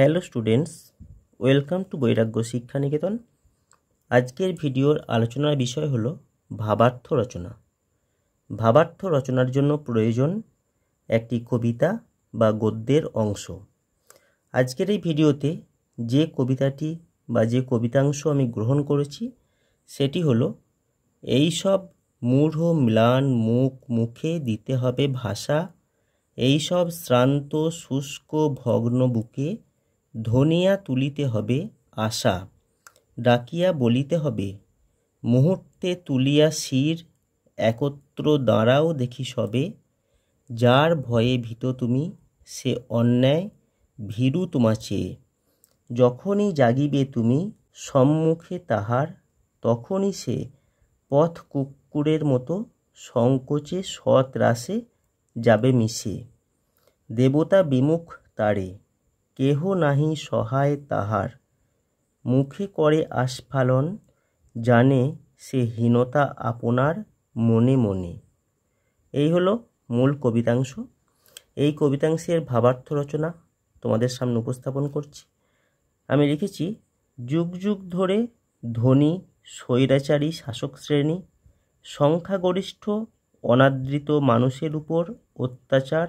hello students welcome to বৈরাগ্য শিক্ষানিকেতন আজকের ভিডিওর আলোচনার বিষয় হল ভাবার্থ রচনা ভাবার্থ রচনার জন্য প্রয়োজন একটি কবিতা বা গদ্যের অংশ আজকের এই ভিডিওতে যে কবিতাটি বা যে কবিতাংশ আমি গ্রহণ করেছি সেটি হলো এই সব মূঢ় ম্লান মুখ মুখে দিতে হবে ভাষা এইসব শ্রান্ত শুষ্ক ভগ্ন বুকে ধনিয়া তুলিতে হবে আশা ডাকিয়া বলিতে হবে মুহূর্তে তুলিয়া শির একত্র দাঁড়াও দেখি সবে যার ভয়ে ভীত তুমি সে অন্যায় ভীরু তোমা চেয়ে যখনই জাগিবে তুমি সম্মুখে তাহার তখনই সে পথ কুকুরের মতো সংকোচে সৎ রাসে যাবে মিশে দেবতা বিমুখ তারে কেহ নাহি সহায় তাহার মুখে করে আস্ফালন জানে সে হীনতা আপনার মনে মনে এই হলো মূল কবিতাংশ এই কবিতাংশের ভাবার্থ রচনা তোমাদের সামনে উপস্থাপন করছি আমি লিখেছি যুগ যুগ ধরে ধনী স্বৈরাচারী শাসক শ্রেণী সংখ্যাগরিষ্ঠ অনাদৃত মানুষের উপর অত্যাচার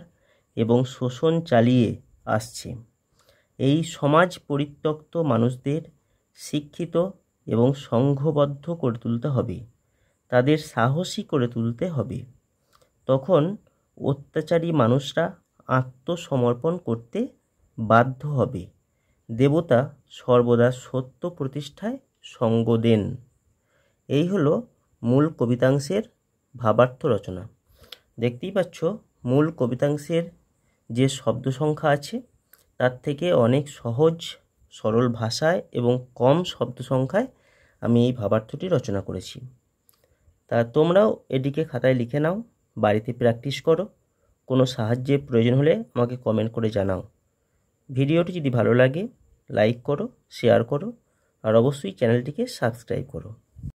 এবং শোষণ চালিয়ে আসছে এই সমাজ পরিত্যক্ত মানুষদের শিক্ষিত এবং সংঘবদ্ধ করে তুলতে হবে তাদের সাহসী করে তুলতে হবে তখন অত্যাচারী মানুষরা আত্মসমর্পণ করতে বাধ্য হবে দেবতা সর্বদা সত্য প্রতিষ্ঠায় সঙ্গ দেন এই হলো মূল কবিতাংশের ভাবার্থ রচনা দেখতেই পাচ্ছ মূল কবিতাংশের যে শব্দ সংখ্যা আছে তার থেকে অনেক সহজ সরল ভাষায় এবং কম শব্দ সংখ্যায় আমি এই ভাবার্থটি রচনা করেছি তা তোমরাও এটিকে খাতায় লিখে নাও বাড়িতে প্র্যাকটিস করো কোনো সাহায্যের প্রয়োজন হলে আমাকে কমেন্ট করে জানাও ভিডিওটি যদি ভালো লাগে লাইক করো শেয়ার করো আর অবশ্যই চ্যানেলটিকে সাবস্ক্রাইব করো